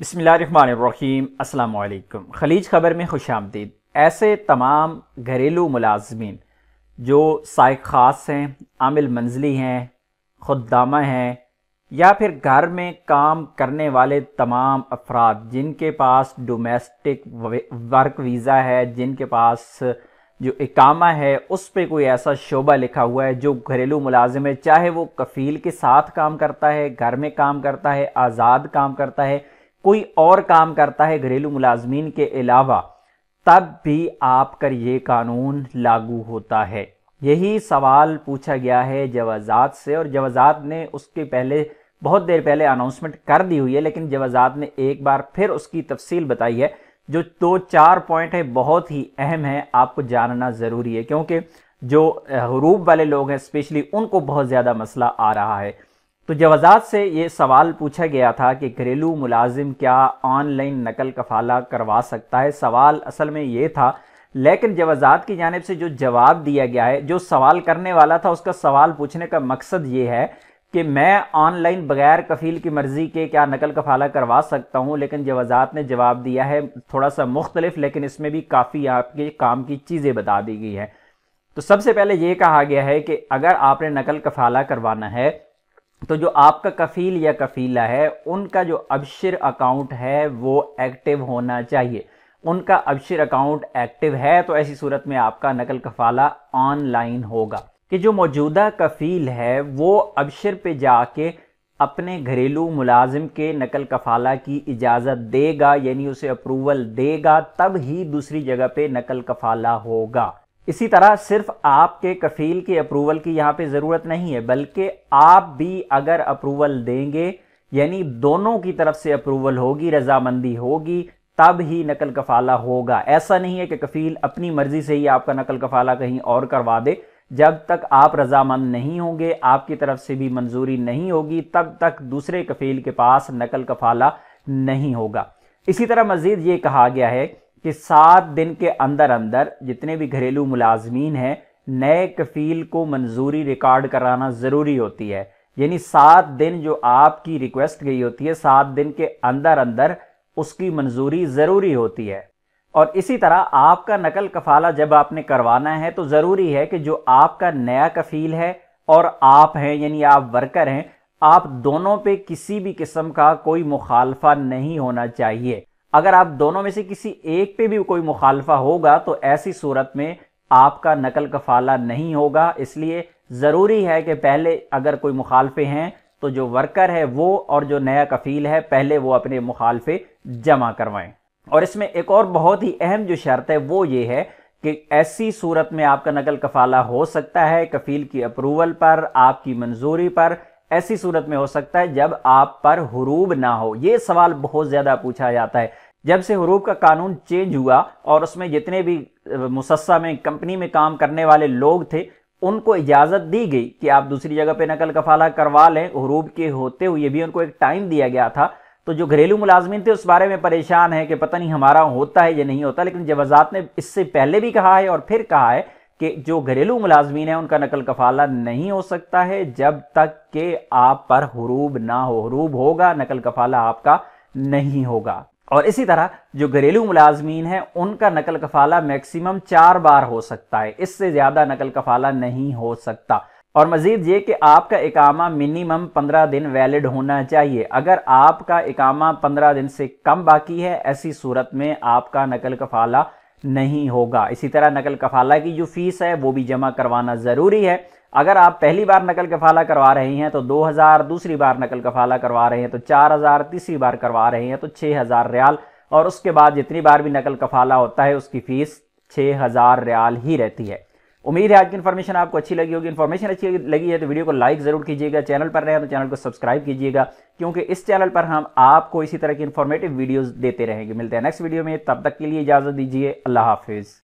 बसमीम अल्लाम खलीज खबर में खुश आमदीद ऐसे तमाम घरेलू मुलाजमीन जो साइक ख़ास हैं आमिल मंजिली हैं खुददामा हैं या फिर घर में काम करने वाले तमाम अफराद जिनके पास डोमेस्टिक वर्क वीज़ा है जिनके पास जो इकामा है उस पर कोई ऐसा शोबा लिखा हुआ है जो घरेलू मुलाजिम है चाहे वो कफ़ील के साथ काम करता है घर में काम करता है आज़ाद काम करता है कोई और काम करता है घरेलू मुलाजमीन के अलावा तब भी आपका ये कानून लागू होता है यही सवाल पूछा गया है जवाजात से और जवाजात ने उसके पहले बहुत देर पहले अनाउंसमेंट कर दी हुई है लेकिन जवाजात ने एक बार फिर उसकी तफसील बताई है जो दो चार पॉइंट है बहुत ही अहम है आपको जानना ज़रूरी है क्योंकि जो हरूब वाले लोग हैं स्पेशली उनको बहुत ज़्यादा मसला आ रहा है तो जवाजात से ये सवाल पूछा गया था कि घरेलू मुलाजिम क्या ऑनलाइन नकल कफाला करवा सकता है सवाल असल में ये था लेकिन जवाजात की जानब से जो जवाब दिया गया है जो सवाल करने वाला था उसका सवाल पूछने का मकसद ये है कि मैं ऑनलाइन बगैर कफील की मर्ज़ी के क्या नकल कफाला करवा सकता हूँ लेकिन जवाजात ने जवाब दिया है थोड़ा सा मुख्तलिफ लेकिन इसमें भी काफ़ी आपके काम की चीज़ें बता दी गई हैं तो सबसे पहले ये कहा गया है कि अगर आपने नकल कफाला करवाना है तो जो आपका कफील या कफीला है उनका जो अबशिर अकाउंट है वो एक्टिव होना चाहिए उनका अबशिर अकाउंट एक्टिव है तो ऐसी सूरत में आपका नकल कफाला ऑनलाइन होगा कि जो मौजूदा कफील है वो अबशिर पे जाके अपने घरेलू मुलाजिम के नकल कफाला की इजाज़त देगा यानी उसे अप्रूवल देगा तब ही दूसरी जगह पे नकल कफाला होगा इसी तरह सिर्फ आपके कफील की अप्रूवल की यहाँ पे ज़रूरत नहीं है बल्कि आप भी अगर अप्रूवल देंगे यानी दोनों की तरफ से अप्रूवल होगी रजामंदी होगी तब ही नकल कफाला होगा ऐसा नहीं है कि कफील अपनी मर्ज़ी से ही आपका नकल कफाला कहीं और करवा दे जब तक आप रजामंद नहीं होंगे आपकी तरफ से भी मंजूरी नहीं होगी तब तक दूसरे कफील के पास नकल कफाला नहीं होगा इसी तरह मज़ीद ये कहा गया है कि सात दिन के अंदर अंदर जितने भी घरेलू मुलाजमीन हैं नए कफील को मंजूरी रिकॉर्ड कराना ज़रूरी होती है यानी सात दिन जो आपकी रिक्वेस्ट गई होती है सात दिन के अंदर अंदर उसकी मंजूरी ज़रूरी होती है और इसी तरह आपका नकल कफाला जब आपने करवाना है तो ज़रूरी है कि जो आपका नया कफील है और आप हैं यानी आप वर्कर हैं आप दोनों पे किसी भी किस्म का कोई मुखालफा नहीं होना चाहिए अगर आप दोनों में से किसी एक पे भी कोई मुखालफा होगा तो ऐसी सूरत में आपका नकल कफाला नहीं होगा इसलिए ज़रूरी है कि पहले अगर कोई मुखालफे हैं तो जो वर्कर है वो और जो नया कफील है पहले वो अपने मुखालफे जमा करवाएं और इसमें एक और बहुत ही अहम जो शर्त है वो ये है कि ऐसी सूरत में आपका नकल कफाला हो सकता है कफील की अप्रूवल पर आपकी मंजूरी पर ऐसी सूरत में हो सकता है जब आप पर हरूब ना हो ये सवाल बहुत ज़्यादा पूछा जाता है जब से हरूब का कानून चेंज हुआ और उसमें जितने भी मुसस्सा में कंपनी में काम करने वाले लोग थे उनको इजाज़त दी गई कि आप दूसरी जगह पे नकल कफाला करवा लें हरूब के होते हुए भी उनको एक टाइम दिया गया था तो जो घरेलू मुलाजमीन थे उस बारे में परेशान है कि पता नहीं हमारा होता है या नहीं होता लेकिन जवाजात ने इससे पहले भी कहा है और फिर कहा है कि जो घरेलू मुलाजमीन है उनका नकल कफाला नहीं हो सकता है जब तक के आप पर हरूब ना हो हरूब होगा नकल कफाला आपका नहीं होगा और इसी तरह जो घरेलू मुलाजमीन है उनका नकल कफाला मैक्सिमम चार बार हो सकता है इससे ज़्यादा नकल कफाला नहीं हो सकता और मजीद ये कि आपका इकामा मिनिमम पंद्रह दिन वैलिड होना चाहिए अगर आपका इकामा पंद्रह दिन से कम बाकी है ऐसी सूरत में आपका नकल कफाला नहीं होगा इसी तरह नकल कफाला की जो फ़ीस है वो भी जमा करवाना ज़रूरी है अगर आप पहली बार नकल कफाला करवा रहे हैं तो 2000 दूसरी बार नकल कफाला करवा रहे हैं तो 4000 तीसरी बार करवा रहे हैं तो 6000 रियाल और उसके बाद जितनी बार भी नकल कफाला होता है उसकी फ़ीस 6000 रियाल ही रहती है उम्मीद है आज की इन्फॉर्मेशन आपको अच्छी लगी होगी इन्फॉर्मेशन अच्छी लगी है तो वीडियो को लाइक ज़रूर कीजिएगा चैनल पर रहें तो चैनल को सब्सक्राइब कीजिएगा क्योंकि इस चैनल पर हम आपको इसी तरह की इन्फॉर्मेटिव वीडियोज़ देते रहेंगे मिलते हैं नेक्स्ट वीडियो में तब तक के लिए इजाज़त दीजिए अल्लाह हाफिज़